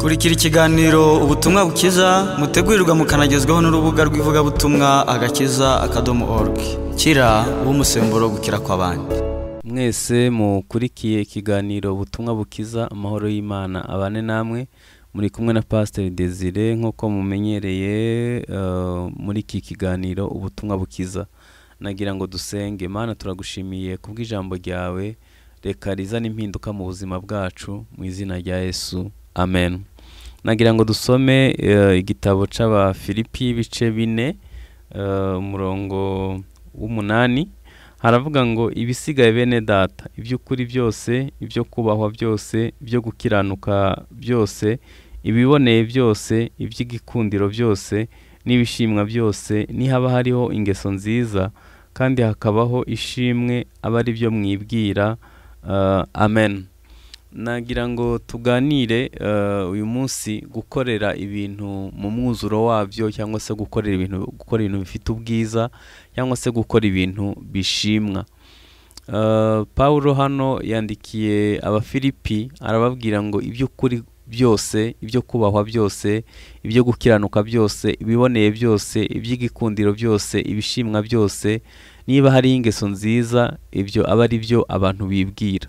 kurikira ikiganiro ubutumwa bukiza mutegurirwa mukanagezwaho n'urubuga rw'ivugabutumwa agakiza akadomo orugi kira umusemburo gukira kw'abandi mwese mukurikiye ikiganiro ubutumwa bukiza amahoro y'imana abane namwe muri kumwe na pasiteri desire nk'uko mumenyereye uh, muri iki kiganiro ubutumwa bukiza nagira ngo dusenge mana turagushimiye kubw'ijambo ryawe reka rizane impinduka mu buzima bwacu mu izina rya yesu amen nagira ngo dusome eh, igitabo cy'abafilipi bice bine eh, umurongo w'umunani haravuga ngo ibisigaye bene data iby'ukuri byose ibyo kubahwa byose ibyo gukiranuka byose ibiboneye byose iby'igikundiro byose n'ibishimwa byose nihaba hariho ingeso nziza kandi hakabaho ishimwe aba ari byo mwibwira eh, amen nagira ngo tuganire eh, uyu munsi gukorera ibintu mu mwuzuro wabyo cyangwa se gukorera ibintu gukora ibintu bifite ubwiza cyangwa se gukora ibintu bishimwa eh, paul hano yandikiye abafilipi arababwira ngo iby'ukuri byose ibyo kubahwa byose ibyo gukiranuka byose ibiboneye byose iby'igikundiro byose ibishimwa byose niba hari ingeso nziza ibyo aba ari byo abantu bibwira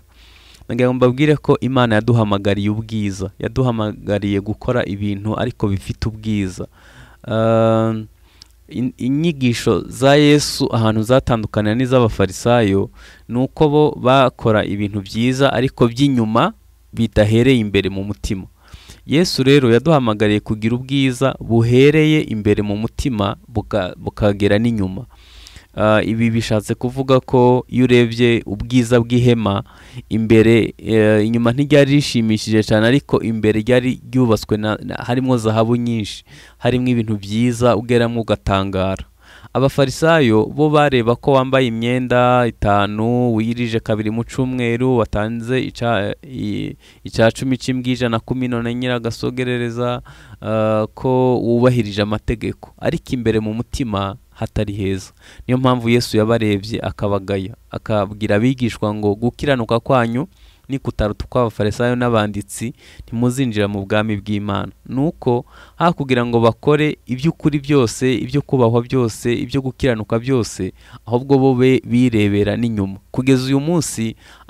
ngo mbabwire ko imana yaduhamagariye ubwiza yaduhamagariye gukora ibintu ariko bifite ubwiza ehm, inyigisho za yesu ahantu zatandukanira n'iz'abafarisayo ni uko bo bakora ibintu byiza ariko by'inyuma bidahereye imbere mu mutima yesu rero yaduhamagariye kugira ubwiza buhereye imbere mu mutima bukagera n'inyuma Uh, ibi bishatse kuvuga ko iyo urebye ubwiza bw'ihema imbere uh, inyuma ntiryari rishimishije cyane ariko imbere ryari ryubatswe harimo zahabu nyinshi harimo ibintu byiza ugeramo ugatangara abafarisayo bo bareba ko wambaye imyenda itanu wirije kabiri mu cumweru watanze icya cumi cy'imbwija na kumi none nyiragasogerereza ah, ko wubahirije amategeko ariko imbere mu mutima hatari heza niyo mpamvu yesu yabarebye akabagaya akabwira abigishwa ngo gukiranuka kwanyu nikutaruta ukw'abafarisayo n'abanditsi ntimuzinjira mu bwami bw'imana ni uko aha ngo bakore iby'ukuri byose ibyo kubahwa byose ibyo gukiranuka byose ahubwo bo birebera n'inyuma kugeza uyu munsi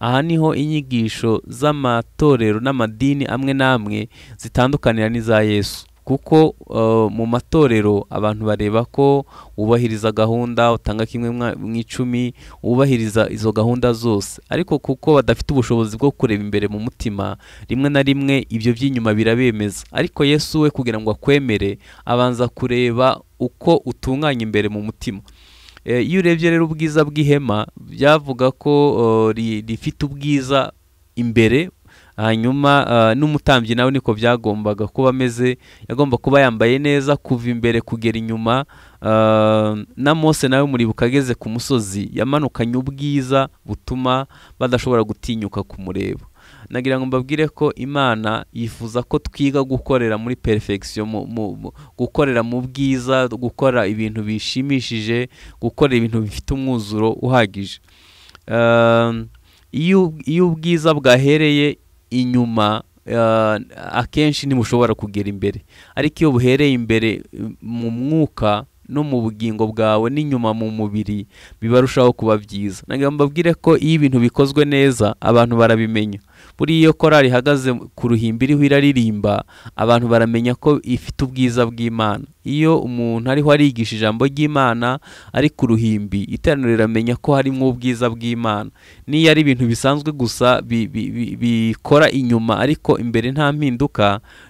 aha niho inyigisho z'amatorero n'amadini amwe n'amwe zitandukanira n'iza yesu kuko uh, mu matorero abantu bareba ko wubahiriza gahunda utanga kimwe mu icumi wubahiriza izo gahunda zose ariko kuko badafite ubushobozi bwo kureba imbere mu mutima rimwe na rimwe ibyo by'inyuma birabemeza ariko yesu we kugira ngo akwemere abanza kureba uko utunganya imbere mu mutima eh, iyo urebye rero ubwiza bw'ihema byavuga ko uh, rifite ubwiza imbere hanyuma eh, n'umutambyi nawe niko byagombaga kuba ameze yagomba kuba yambaye neza kuva imbere kugera inyuma eh, na mose nawe muribuka ageze ku musozi yamanukanye ubwiza butuma badashobora gutinyuka kumureba nagira ngo mbabwire ko imana yifuza ko twiga gukorera muri perifegisiyo gukorera mu bwiza gukora ibintu bishimishije gukora ibintu bifite umwuzuro uhagije eh, iyo ubwiza bwahereye inyuma eh, akenshi ntimushobora kugera imbere ariko iyo buhereye imbere mu mwuka no mu bugingo bwawe n'inyuma mu mubiri bibarushaho kuba byiza mbabwire ko iyo ibintu bikozwe neza abantu barabimenya buriya iyo korari ihagaze ku ruhimbi iriho iraririmba abantu baramenya ko ifite ubwiza bw'imana iyo umuntu ariho arigisha ijambo ry'imana ari ku ruhimbi iteraniro riramenya ko harimo ubwiza bw'imana n'iyo ari ibintu bisanzwe gusa bikora inyuma ariko imbere nta mpinduka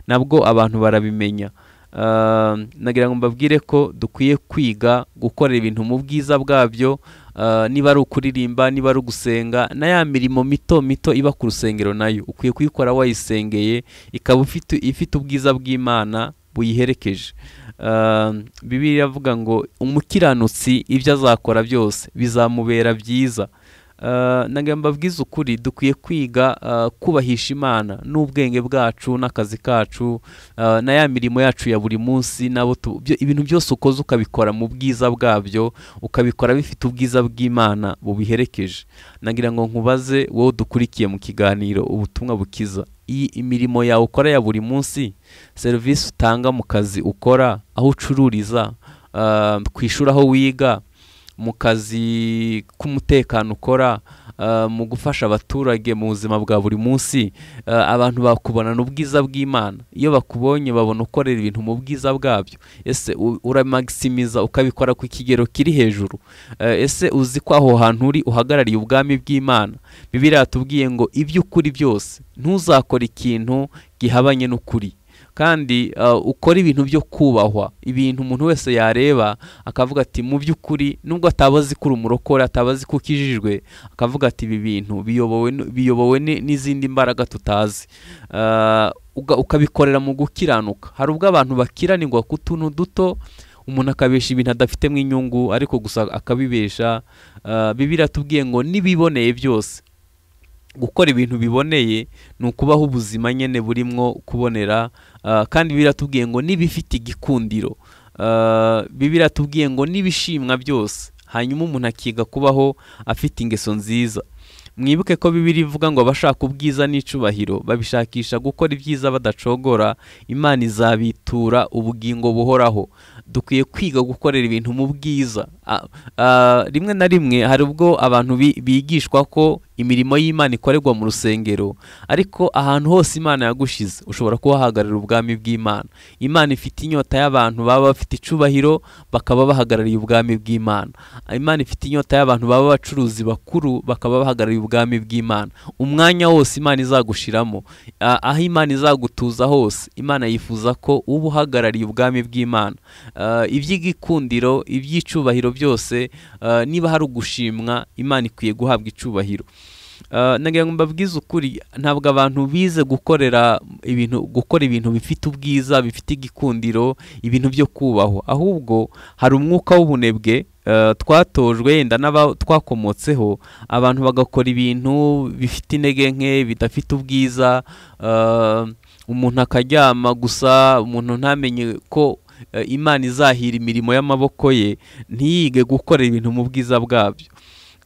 nabwo abantu barabimenya Ehm, nagira ngo mbabwire ko dukwiye kwiga gukorera ibintu mu bwiza bwabyo eh, niba ari ukuririmba niba ari ugusenga na ya mirimo mito mito iba ku rusengero nayo ukwiye kuyikora wayisengeye ikaba ifite ubwiza bw'imana buyiherekeje ehm, bibiri iravuga ngo umukiranutsi ibyo azakora byose bizamubera byiza Eh, ntabwo mbabwiza ukuri dukwiye kwiga eh, kubahisha imana n'ubwenge bwacu n'akazi kacu eh, na ya mirimo yacu ya buri munsi ibintu byose ukoze ukabikora mu bwiza bwabyo ukabikora bifite ubwiza bw'imana bubiherekeje nagira ngo nkubaze wowe dukurikiye mu kiganiro ubutumwa bukiza iyi imirimo yawe ukora ya buri munsi serivisi utanga mu kazi ukora aho ucururiza ku aho wiga mu kazi k'umutekano ukora uh, mu gufasha abaturage mu buzima bwa buri munsi uh, abantu bakubonana ubwiza bw'imana iyo bakubonye babona ukorera ibintu mu bwiza bwabyo ese uramagisimiza ukabikora ku kigero kiri hejuru uh, ese uzi ko aho hantu uri uhagarariye ubwami bw'imana bibiriya yatubwiye ngo ibyo ukuri byose ntuzakore ikintu gihabanye n'ukuri kandi uh, ukora ibintu byo kubahwa ibintu umuntu wese yareba akavuga ati mu by'ukuri nubwo ataba ko uri umurokore ataba azi ko ukijijwe akavuga ati ibi bintu biyobowe n'izindi mbaraga tutazi uh, ukabikorera mu gukiranuka hari ubwo abantu bakiranirwa ku tuntu duto umuntu akabesha ibintu adafitemo inyungu ariko gusa akabibesha uh, bibiri atubwiye ngo n'ibiboneye byose gukora ibintu biboneye ni ukubaho ubuzima nyine burimo kubonera ah, kandi biratubwiye ngo n'ibifite igikundiro ah, biratubwiye ngo n'ibishimwa byose hanyuma umuntu akiga kubaho afite ingeso nziza mwibuke ko bibiri ivuga ngo abashaka ubwiza n'icubahiro babishakisha gukora ibyiza badacogora imana izabitura ubugingo buhoraho dukwiye kwiga gukorera ibintu mu bwiza ah, rimwe na rimwe hari ubwo abantu bigishwa ko imirimo y'imana ikorerwa mu rusengero ariko ahantu hose imana yagushize ushobora kuhahagararira ubwami bw'imana imana ifite inyota y'abantu baba bafite icubahiro bakaba bahagarariye ubwami bw'imana imana ifite inyota y'abantu baba abacuruzi bakuru bakaba bahagarariye ubwami bw'imana umwanya wose imana izagushiramo aho imana izagutuza hose imana yifuza ko uba uhagarariye ubwami bw'imana iby'igikundiro iby'icubahiro byose niba hari ugushimwa imana ikwiye guhabwa icubahiro Eh, nagira mbabwize ukuri ntabwo abantu bize gukorera ibintu gukora ibintu bifite ubwiza bifite igikundiro ibintu byo kubaho ahubwo hari umwuka w'ubunebwe eh, twatojwe yenda n'aba twakomotseho abantu bagakora ibintu bifite intege nke bidafite ubwiza eh, umuntu akaryama gusa umuntu ntamenye ko imana izahira imirimo y'amaboko ye ntiyige gukora ibintu mu bwiza bwabyo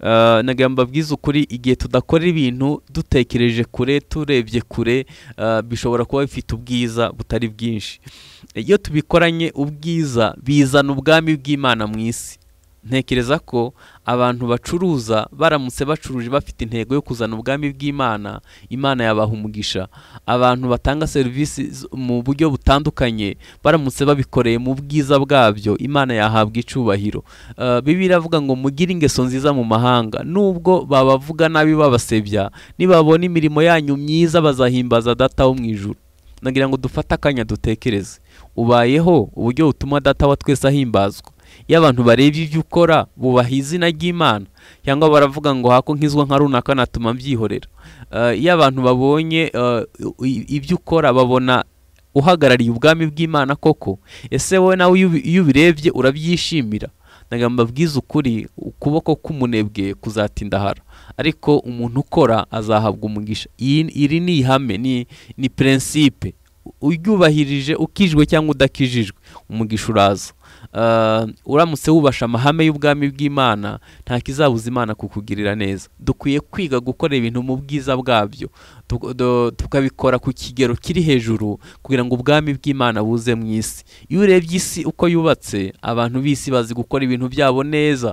Eh, ntago mbabwiza ukuri igihe tudakora ibintu dutekereje kure turebye kure eh, bishobora kuba bifite ubwiza butari bwinshi iyo tubikoranye ubwiza bizana ubwami bw'imana mu isi ntekereza ko abantu bacuruza baramutse bacuruje bafite intego yo kuzana ubwami bw'imana imana yabaha umugisha abantu batanga serivisi mu buryo butandukanye baramutse babikoreye mu bwiza bwabyo imana yahabwa icyubahiro uh, bibi iravuga ngo mugire ingeso nziza mu mahanga nubwo babavuga nabi babasebya nibabona imirimo yanyu myiza bazahimbaza data wo mu ijuru nagira ngo dufate akanya dutekereze ubayeho uburyo butuma data wa twese ahimbazwa iyo abantu bareba ibyo ukora bubaha izina ry'imana cyangwa baravuga ngo hako nkizwa nka runaka natuma mbyihorera eh, iyo abantu babonye eh, ibyo ukora babona uhagarariye ubwami bw'imana koko ese wowe nawe iyo ubirebye urabyishimira nagamba bwiza ukuri ukuboko k'umunebwe kuzatindahara ariko umuntu ukora azahabwa umugisha iri ni ihame ni perensipe uryubahirije ukijwe cyangwa udakijijwe umugisha uraza Eh, uramutse wubasha amahame y'ubwami bw'imana nta kizabuza imana kukugirira neza dukwiye kwiga gukora ibintu mu bwiza bwabyo tukabikora ku kigero kiri hejuru kugira ngo ubwami bw'imana buze mu isi iyo urebye isi uko yubatse abantu b'isi bazi gukora ibintu byabo neza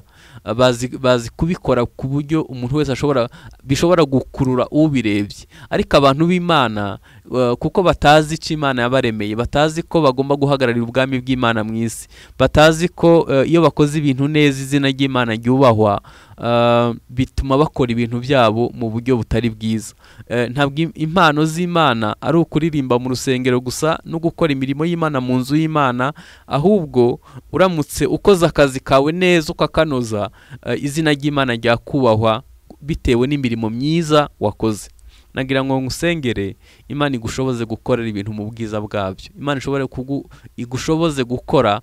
bazi kubikora ku buryo umuntu wese ashobora bishobora gukurura ubirebye ariko abantu b'imana uh, kuko batazi icyo imana yabaremeye batazi ko bagomba guhagararira ubwami bw'imana mu isi batazi ko uh, iyo bakoze ibintu neza izina ry'imana ryubahwa Uh, bituma bakora ibintu byabo mu buryo butari bwiza uh, ntabwo impano z'imana ari ukuririmba mu rusengero gusa no gukora imirimo y'imana mu nzu y'imana ahubwo uramutse ukoze akazi kawe neza ukakanoza uh, izina ry'imana ryakubahwa bitewe n'imirimo myiza wakoze nagira ngo ngusengere imana igushoboze gukorera ibintu mu bwiza bwabyo imana ishobore igushoboze gukora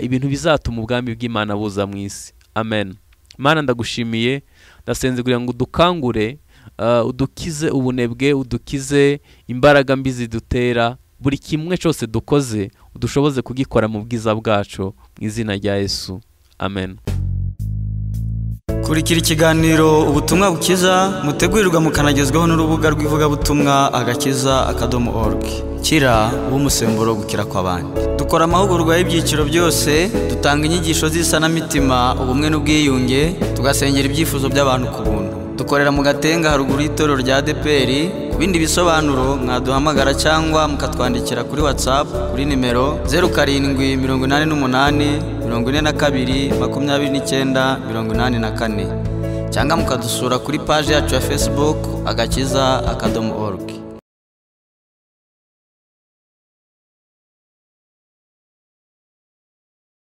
ibintu bizatuma ubwami bw'imana buza mu isi amen imana ndagushimiye ndasenze kugira ngo udukangure uh, udukize ubunebwe udukize imbaraga mbi zidutera buri kimwe cyose dukoze udushoboze kugikora mu bwiza bwacu mu izina rya yesu amen kurikira ikiganiro ubutumwa bukiza mutegurirwa mukanagezwaho n'urubuga rw'ivugabutumwa agakiza akadomo org kira uwo gukira kw'abandi dukora amahugurwa y'ibyiciro byose dutanga inyigisho z'isanamitima ubumwe n'ubwiyunge tugasengera ibyifuzo by'abantu ku buntu dukorera mu gatenga haruguru y'itorero rya deperi ku bindi bisobanuro mwaduhamagara cyangwa mukatwandikira kuri WhatsApp kuri nimero zeru karindwi mirongo inani n'umunani mirongo ine na kabiri makumyabiri n'icyenda mirongo inani na kane cyangwa mukadusura kuri paji yacu ya fesibuku agakiza akadomo orugi